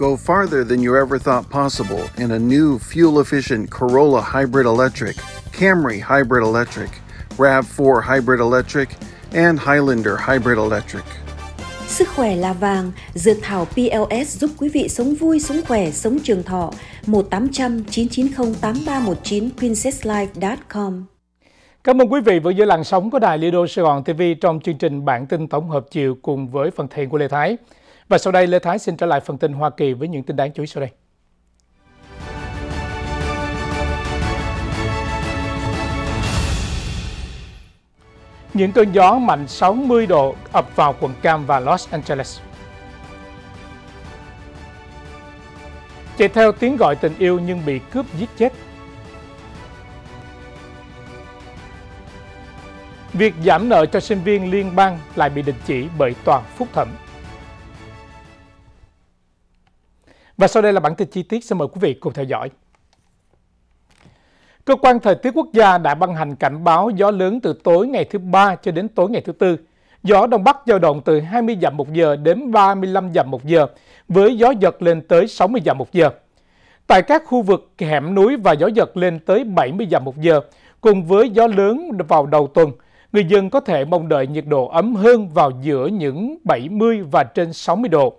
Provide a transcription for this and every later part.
Go farther than you ever thought possible in a new fuel efficient Corolla Hybrid Electric, Camry Hybrid Electric, RAV4 Hybrid Electric, and Highlander Hybrid Electric. Sức khỏe là vàng, dược thảo PLS giúp quý vị sống vui, sống khỏe, sống trường thọ. 1800 990 8319 princesslife.com Cảm ơn quý vị vừa giữ làn sóng của đài Lido Sài Gòn TV trong chương trình bản tin tổng hợp chiều cùng với phần thiện của Lê Thái. Và sau đây, Lê Thái xin trở lại phần tin Hoa Kỳ với những tin đáng chú ý sau đây. Những cơn gió mạnh 60 độ ập vào quận Cam và Los Angeles. Chạy theo tiếng gọi tình yêu nhưng bị cướp giết chết. Việc giảm nợ cho sinh viên liên bang lại bị đình chỉ bởi tòa phúc thẩm. Và sau đây là bản tin chi tiết, xin mời quý vị cùng theo dõi. Cơ quan Thời tiết Quốc gia đã ban hành cảnh báo gió lớn từ tối ngày thứ ba cho đến tối ngày thứ tư. Gió Đông Bắc dao động từ 20 dặm một giờ đến 35 dặm một giờ, với gió giật lên tới 60 dặm một giờ. Tại các khu vực hẻm núi và gió giật lên tới 70 dặm một giờ, cùng với gió lớn vào đầu tuần, người dân có thể mong đợi nhiệt độ ấm hơn vào giữa những 70 và trên 60 độ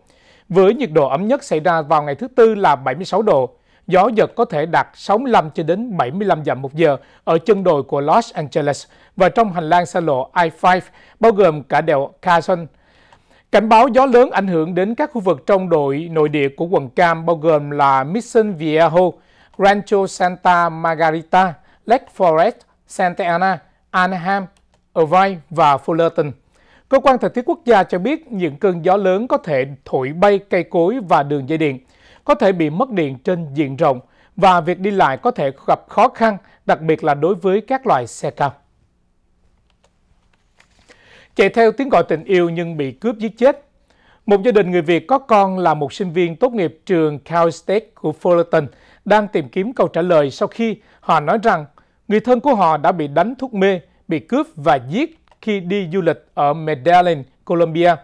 với nhiệt độ ấm nhất xảy ra vào ngày thứ Tư là 76 độ. Gió giật có thể đạt 65 cho đến 75 dặm một giờ ở chân đồi của Los Angeles và trong hành lang xa lộ I-5, bao gồm cả đèo Carson. Cảnh báo gió lớn ảnh hưởng đến các khu vực trong đội nội địa của quận Cam bao gồm là Mission Viejo, Rancho Santa Margarita, Lake Forest, Santa Ana, Anaheim, Irvine và Fullerton. Cơ quan thời tiết quốc gia cho biết những cơn gió lớn có thể thổi bay cây cối và đường dây điện, có thể bị mất điện trên diện rộng và việc đi lại có thể gặp khó khăn, đặc biệt là đối với các loại xe cao. Chạy theo tiếng gọi tình yêu nhưng bị cướp giết chết Một gia đình người Việt có con là một sinh viên tốt nghiệp trường Cal State của Fullerton đang tìm kiếm câu trả lời sau khi họ nói rằng người thân của họ đã bị đánh thuốc mê, bị cướp và giết khi đi du lịch ở Medellin, Colombia.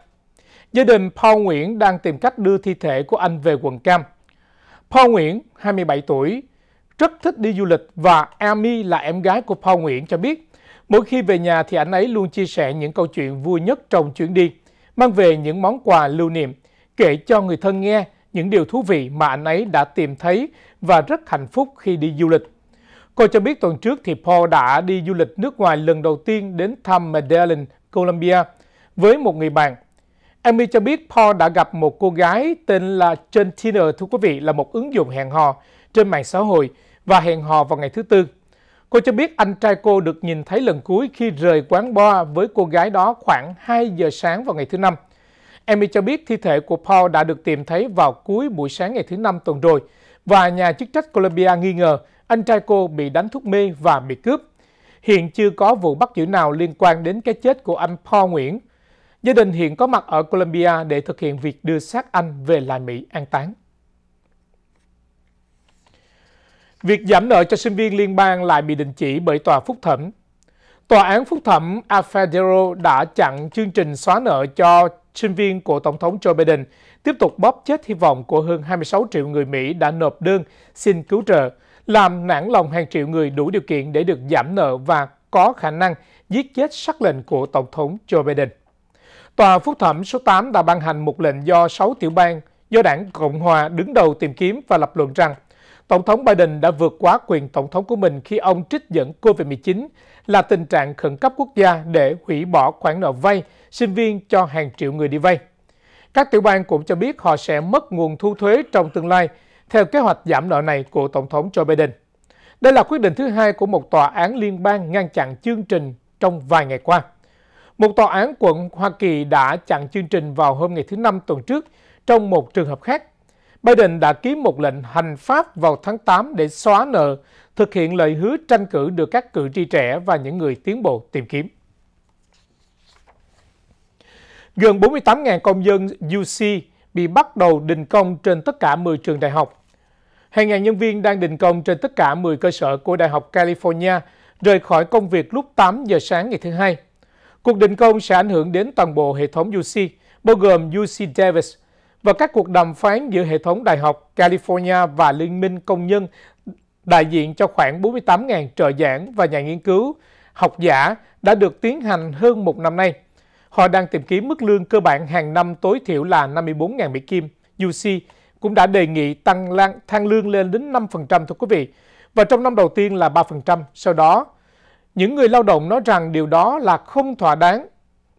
Gia đình Paul Nguyễn đang tìm cách đưa thi thể của anh về quận Cam. Paul Nguyễn, 27 tuổi, rất thích đi du lịch và Amy là em gái của Paul Nguyễn cho biết mỗi khi về nhà thì anh ấy luôn chia sẻ những câu chuyện vui nhất trong chuyến đi, mang về những món quà lưu niệm, kể cho người thân nghe những điều thú vị mà anh ấy đã tìm thấy và rất hạnh phúc khi đi du lịch. Cô cho biết tuần trước thì Paul đã đi du lịch nước ngoài lần đầu tiên đến thăm Medellin, Colombia với một người bạn. Amy cho biết Paul đã gặp một cô gái tên là trên Tinder thưa quý vị là một ứng dụng hẹn hò trên mạng xã hội và hẹn hò vào ngày thứ tư. Cô cho biết anh trai cô được nhìn thấy lần cuối khi rời quán bar với cô gái đó khoảng 2 giờ sáng vào ngày thứ năm. Amy cho biết thi thể của Paul đã được tìm thấy vào cuối buổi sáng ngày thứ năm tuần rồi và nhà chức trách Colombia nghi ngờ anh trai cô bị đánh thuốc mê và bị cướp. Hiện chưa có vụ bắt giữ nào liên quan đến cái chết của anh Paul Nguyễn. Gia đình hiện có mặt ở Colombia để thực hiện việc đưa xác anh về lại Mỹ an táng. Việc giảm nợ cho sinh viên liên bang lại bị đình chỉ bởi tòa phúc thẩm. Tòa án phúc thẩm Alfredo đã chặn chương trình xóa nợ cho sinh viên của Tổng thống Joe Biden tiếp tục bóp chết hy vọng của hơn 26 triệu người Mỹ đã nộp đơn xin cứu trợ làm nản lòng hàng triệu người đủ điều kiện để được giảm nợ và có khả năng giết chết sắc lệnh của Tổng thống Joe Biden. Tòa phúc thẩm số 8 đã ban hành một lệnh do 6 tiểu bang do đảng Cộng hòa đứng đầu tìm kiếm và lập luận rằng Tổng thống Biden đã vượt quá quyền tổng thống của mình khi ông trích dẫn COVID-19 là tình trạng khẩn cấp quốc gia để hủy bỏ khoản nợ vay sinh viên cho hàng triệu người đi vay. Các tiểu bang cũng cho biết họ sẽ mất nguồn thu thuế trong tương lai theo kế hoạch giảm nợ này của Tổng thống Joe Biden. Đây là quyết định thứ hai của một tòa án liên bang ngăn chặn chương trình trong vài ngày qua. Một tòa án quận Hoa Kỳ đã chặn chương trình vào hôm ngày thứ Năm tuần trước trong một trường hợp khác. Biden đã ký một lệnh hành pháp vào tháng 8 để xóa nợ, thực hiện lời hứa tranh cử được các cử tri trẻ và những người tiến bộ tìm kiếm. Gần 48.000 công dân UC bị bắt đầu đình công trên tất cả 10 trường đại học. Hàng ngàn nhân viên đang đình công trên tất cả 10 cơ sở của Đại học California rời khỏi công việc lúc 8 giờ sáng ngày thứ Hai. Cuộc đình công sẽ ảnh hưởng đến toàn bộ hệ thống UC, bao gồm UC Davis, và các cuộc đàm phán giữa hệ thống đại học California và Liên minh Công nhân đại diện cho khoảng 48.000 trợ giảng và nhà nghiên cứu, học giả đã được tiến hành hơn một năm nay. Họ đang tìm kiếm mức lương cơ bản hàng năm tối thiểu là 54.000 Mỹ Kim. UC cũng đã đề nghị tăng lan, thang lương lên đến 5% thưa quý vị, và trong năm đầu tiên là 3%. Sau đó, những người lao động nói rằng điều đó là không thỏa đáng.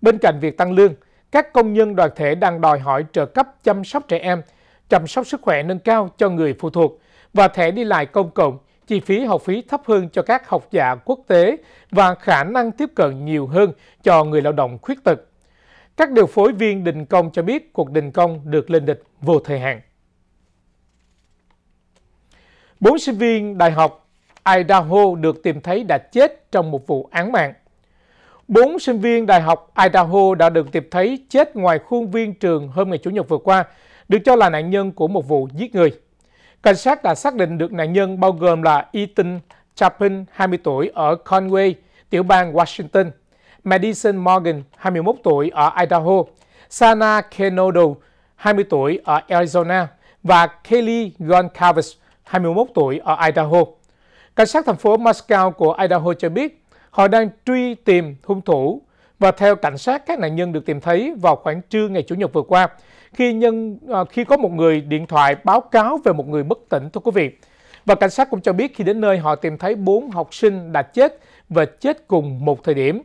Bên cạnh việc tăng lương, các công nhân đoàn thể đang đòi hỏi trợ cấp chăm sóc trẻ em, chăm sóc sức khỏe nâng cao cho người phụ thuộc và thẻ đi lại công cộng chi phí học phí thấp hơn cho các học giả quốc tế và khả năng tiếp cận nhiều hơn cho người lao động khuyết tật. Các điều phối viên đình công cho biết cuộc đình công được lên lịch vô thời hạn. Bốn sinh viên đại học Idaho được tìm thấy đã chết trong một vụ án mạng. Bốn sinh viên đại học Idaho đã được tìm thấy chết ngoài khuôn viên trường hôm ngày Chủ nhật vừa qua, được cho là nạn nhân của một vụ giết người. Cảnh sát đã xác định được nạn nhân bao gồm là Ethan Chapin, 20 tuổi, ở Conway, tiểu bang Washington, Madison Morgan, 21 tuổi, ở Idaho, Sana Kenodo, 20 tuổi, ở Arizona và Kelly Goncalves, 21 tuổi, ở Idaho. Cảnh sát thành phố Moscow của Idaho cho biết họ đang truy tìm hung thủ và theo cảnh sát, các nạn nhân được tìm thấy vào khoảng trưa ngày Chủ nhật vừa qua, khi nhân à, khi có một người điện thoại báo cáo về một người bất tỉnh thưa quý vị. Và cảnh sát cũng cho biết khi đến nơi họ tìm thấy bốn học sinh đã chết và chết cùng một thời điểm.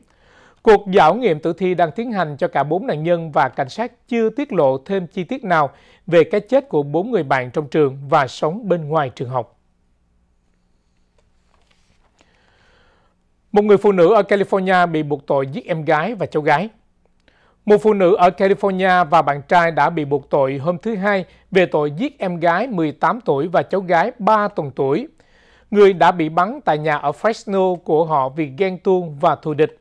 Cuộc dạo nghiệm tử thi đang tiến hành cho cả bốn nạn nhân và cảnh sát chưa tiết lộ thêm chi tiết nào về cái chết của bốn người bạn trong trường và sống bên ngoài trường học. Một người phụ nữ ở California bị buộc tội giết em gái và cháu gái. Một phụ nữ ở California và bạn trai đã bị buộc tội hôm thứ Hai về tội giết em gái 18 tuổi và cháu gái 3 tuần tuổi. Người đã bị bắn tại nhà ở Fresno của họ vì ghen tuông và thù địch.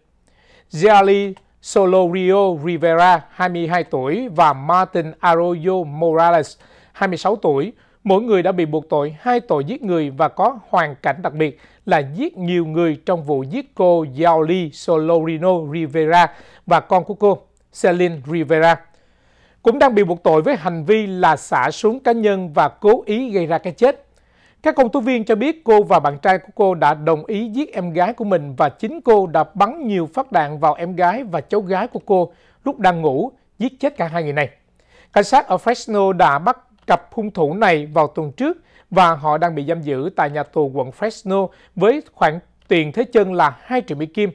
Giali Solorio Rivera, 22 tuổi, và Martin Arroyo Morales, 26 tuổi, Mỗi người đã bị buộc tội hai tội giết người và có hoàn cảnh đặc biệt là giết nhiều người trong vụ giết cô Yaoli Solorino Rivera và con của cô, Celine Rivera. Cũng đang bị buộc tội với hành vi là xả súng cá nhân và cố ý gây ra cái chết. Các công tố viên cho biết cô và bạn trai của cô đã đồng ý giết em gái của mình và chính cô đã bắn nhiều phát đạn vào em gái và cháu gái của cô lúc đang ngủ, giết chết cả hai người này. Cảnh sát ở Fresno đã bắt cặp hung thủ này vào tuần trước và họ đang bị giam giữ tại nhà tù quận Fresno với khoản tiền thế chân là 2 triệu Mỹ Kim.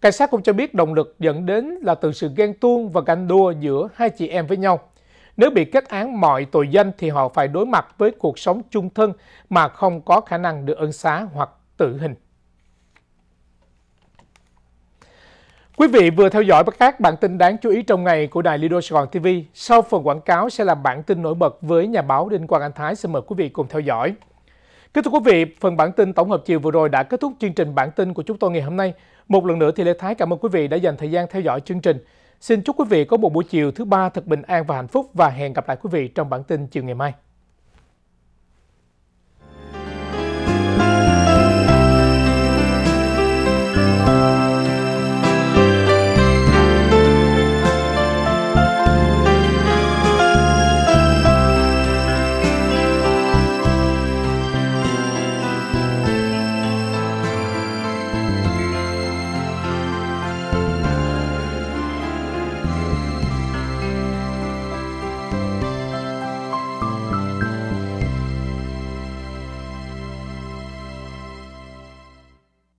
Cảnh sát cũng cho biết động lực dẫn đến là từ sự ghen tuông và ganh đua giữa hai chị em với nhau. Nếu bị kết án mọi tội danh thì họ phải đối mặt với cuộc sống chung thân mà không có khả năng được ân xá hoặc tử hình. Quý vị vừa theo dõi các bản tin đáng chú ý trong ngày của Đài Lido Sài Gòn TV. Sau phần quảng cáo sẽ là bản tin nổi bật với nhà báo Đinh Quang Anh Thái. Xin mời quý vị cùng theo dõi. Kính thưa quý vị, phần bản tin tổng hợp chiều vừa rồi đã kết thúc chương trình bản tin của chúng tôi ngày hôm nay. Một lần nữa thì Lê Thái cảm ơn quý vị đã dành thời gian theo dõi chương trình. Xin chúc quý vị có một buổi chiều thứ ba thật bình an và hạnh phúc và hẹn gặp lại quý vị trong bản tin chiều ngày mai.